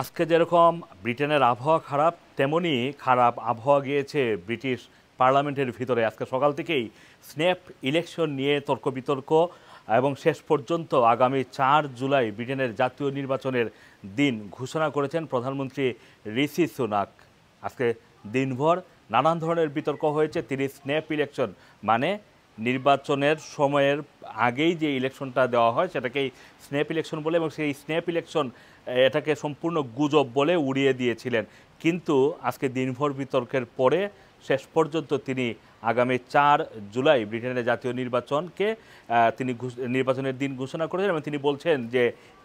আজকে যেরকম ব্রিটেনের আবহাওয়া খারাপ তেমনি খারাপ আবহাওয়া গিয়েছে ব্রিটিশ পার্লামেন্টের ভিতরে আজকে সকাল থেকেই স্ন্যাপ ইলেকশন নিয়ে তর্ক বিতর্ক এবং শেষ পর্যন্ত আগামী চার জুলাই ব্রিটেনের জাতীয় নির্বাচনের দিন ঘোষণা করেছেন প্রধানমন্ত্রী ঋষি সুনাক আজকে দিনভর নানান ধরনের বিতর্ক হয়েছে তিনি স্ন্যাপ ইলেকশন মানে নির্বাচনের সময়ের আগেই যে ইলেকশনটা দেওয়া হয় সেটাকেই স্ন্যাপ ইলেকশন বলে এবং সেই স্ন্যাপ ইলেকশন এটাকে সম্পূর্ণ গুজব বলে উড়িয়ে দিয়েছিলেন কিন্তু আজকে দিনভর বিতর্কের পরে শেষ পর্যন্ত তিনি আগামী চার জুলাই ব্রিটেনের জাতীয় নির্বাচনকে তিনি নির্বাচনের দিন ঘোষণা করেছেন এবং তিনি বলছেন যে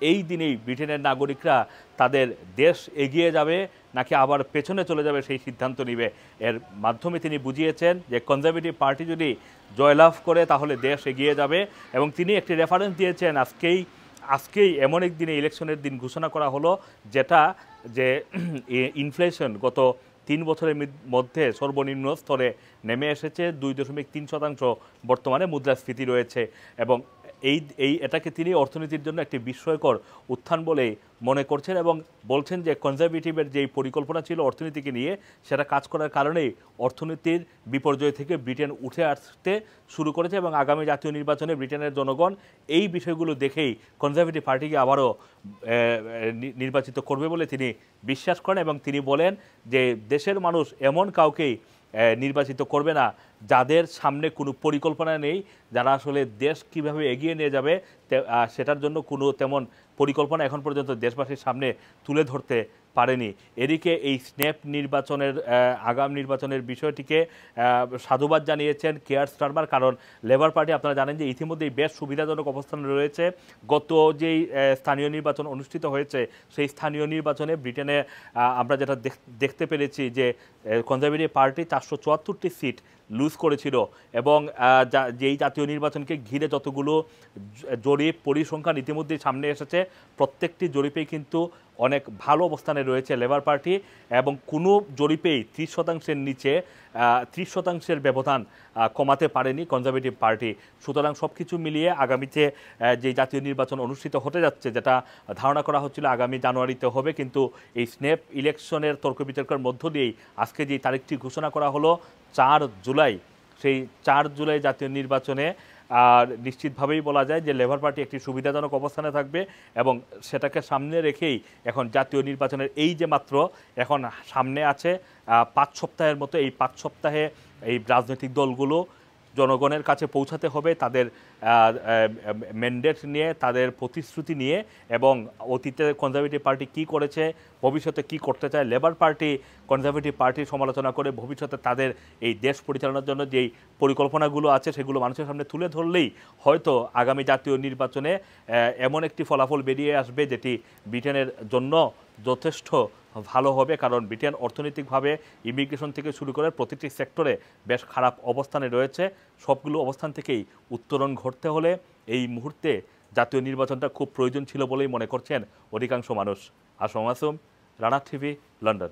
এই দিনেই ব্রিটেনের নাগরিকরা তাদের দেশ এগিয়ে যাবে নাকি আবার পেছনে চলে যাবে সেই সিদ্ধান্ত নিবে এর মাধ্যমে তিনি বুঝিয়েছেন যে কনজারভেটিভ পার্টি যদি জয়লাভ করে তাহলে দেশ এগিয়ে যাবে এবং তিনি একটি রেফারেন্স দিয়েছেন আজকেই আজকেই এমন একদিনে ইলেকশনের দিন ঘোষণা করা হলো যেটা যে ইনফ্লেশন গত তিন বছরের মধ্যে সর্বনিম্ন স্তরে নেমে এসেছে দুই দশমিক তিন শতাংশ বর্তমানে মুদ্রাস্ফীতি রয়েছে এবং এই এই এটাকে তিনি অর্থনীতির জন্য একটি বিস্ময়কর উত্থান বলে মনে করছেন এবং বলছেন যে কনজারভেটিভের যেই পরিকল্পনা ছিল অর্থনীতিকে নিয়ে সেটা কাজ করার কারণে অর্থনীতির বিপর্যয় থেকে ব্রিটেন উঠে আসতে শুরু করেছে এবং আগামী জাতীয় নির্বাচনে ব্রিটেনের জনগণ এই বিষয়গুলো দেখেই কনজারভেটিভ পার্টিকে আবারও নির্বাচিত করবে বলে তিনি বিশ্বাস করেন এবং তিনি বলেন যে দেশের মানুষ এমন কাউকেই নির্বাচিত করবে না যাদের সামনে কোনো পরিকল্পনা নেই যারা আসলে দেশ কিভাবে এগিয়ে নিয়ে যাবে সেটার জন্য কোনো তেমন পরিকল্পনা এখন পর্যন্ত দেশবাসীর সামনে তুলে ধরতে পারেনি এদিকে এই স্ন্যাপ নির্বাচনের আগাম নির্বাচনের বিষয়টিকে সাধুবাদ জানিয়েছেন কেয়ার স্টারমার কারণ লেবার পার্টি আপনারা জানেন যে ইতিমধ্যেই বেশ সুবিধাজনক অবস্থানে রয়েছে গত যেই স্থানীয় নির্বাচন অনুষ্ঠিত হয়েছে সেই স্থানীয় নির্বাচনে ব্রিটেনে আমরা যেটা দেখতে পেরেছি যে কনজারভেটিভ পার্টি চারশো চুয়াত্তরটি সিট লুজ করেছিল এবং যেই জাতীয় নির্বাচনকে ঘিরে যতগুলো জরিপ পরিসংখ্যান ইতিমধ্যেই সামনে এসেছে প্রত্যেকটি জরিপেই কিন্তু অনেক ভালো অবস্থানে রয়েছে লেবার পার্টি এবং কোনো জরিপেই ত্রিশ শতাংশের নিচে ত্রিশ শতাংশের ব্যবধান কমাতে পারেনি কনজারভেটিভ পার্টি সুতরাং সব কিছু মিলিয়ে আগামীতে যে জাতীয় নির্বাচন অনুষ্ঠিত হতে যাচ্ছে যেটা ধারণা করা হচ্ছিল আগামী জানুয়ারিতে হবে কিন্তু এই স্নেপ ইলেকশনের তর্ক বিতর্কের মধ্য দিয়েই আজকে যে তারিখটি ঘোষণা করা হলো চার জুলাই সেই চার জুলাই জাতীয় নির্বাচনে আর নিশ্চিতভাবেই বলা যায় যে লেবার পার্টি একটি সুবিধাজনক অবস্থানে থাকবে এবং সেটাকে সামনে রেখেই এখন জাতীয় নির্বাচনের এই যে মাত্র এখন সামনে আছে পাঁচ সপ্তাহের মতো এই পাঁচ সপ্তাহে এই রাজনৈতিক দলগুলো জনগণের কাছে পৌঁছাতে হবে তাদের ম্যান্ডেট নিয়ে তাদের প্রতিশ্রুতি নিয়ে এবং অতীতে কনজারভেটিভ পার্টি কি করেছে ভবিষ্যতে কি করতে চায় লেবার পার্টি কনজারভেটিভ পার্টির সমালোচনা করে ভবিষ্যতে তাদের এই দেশ পরিচালনার জন্য যেই পরিকল্পনাগুলো আছে সেগুলো মানুষের সামনে তুলে ধরলেই হয়তো আগামী জাতীয় নির্বাচনে এমন একটি ফলাফল বেরিয়ে আসবে যেটি ব্রিটেনের জন্য যথেষ্ট ভালো হবে কারণ ব্রিটেন অর্থনৈতিকভাবে ইমিগ্রেশন থেকে শুরু করে প্রতিটি সেক্টরে বেশ খারাপ অবস্থানে রয়েছে সবগুলো অবস্থান থেকেই উত্তরণ ঘটতে হলে এই মুহূর্তে জাতীয় নির্বাচনটা খুব প্রয়োজন ছিল বলেই মনে করছেন অধিকাংশ মানুষ আসম আসুম রানা টিভি লন্ডন